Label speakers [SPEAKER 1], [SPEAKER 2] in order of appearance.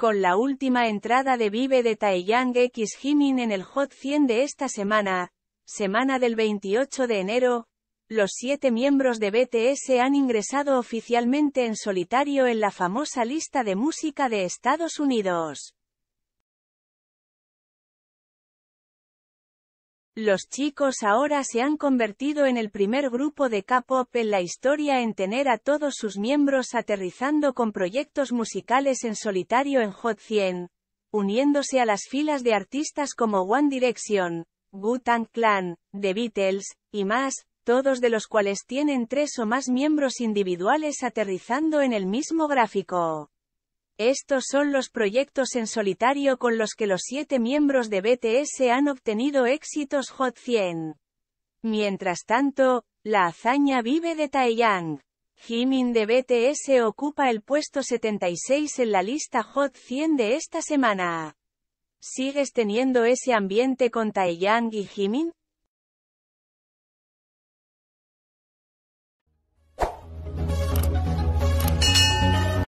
[SPEAKER 1] con la última entrada de Vive de Taeyang X Jimin en el Hot 100 de esta semana, semana del 28 de enero, los siete miembros de BTS han ingresado oficialmente en solitario en la famosa lista de música de Estados Unidos. Los chicos ahora se han convertido en el primer grupo de K-pop en la historia en tener a todos sus miembros aterrizando con proyectos musicales en solitario en Hot 100, uniéndose a las filas de artistas como One Direction, Wu-Tang Clan, The Beatles, y más, todos de los cuales tienen tres o más miembros individuales aterrizando en el mismo gráfico. Estos son los proyectos en solitario con los que los siete miembros de BTS han obtenido éxitos Hot 100. Mientras tanto, la hazaña vive de Taeyang. Jimin de BTS ocupa el puesto 76 en la lista Hot 100 de esta semana. ¿Sigues teniendo ese ambiente con Taeyang y Jimin?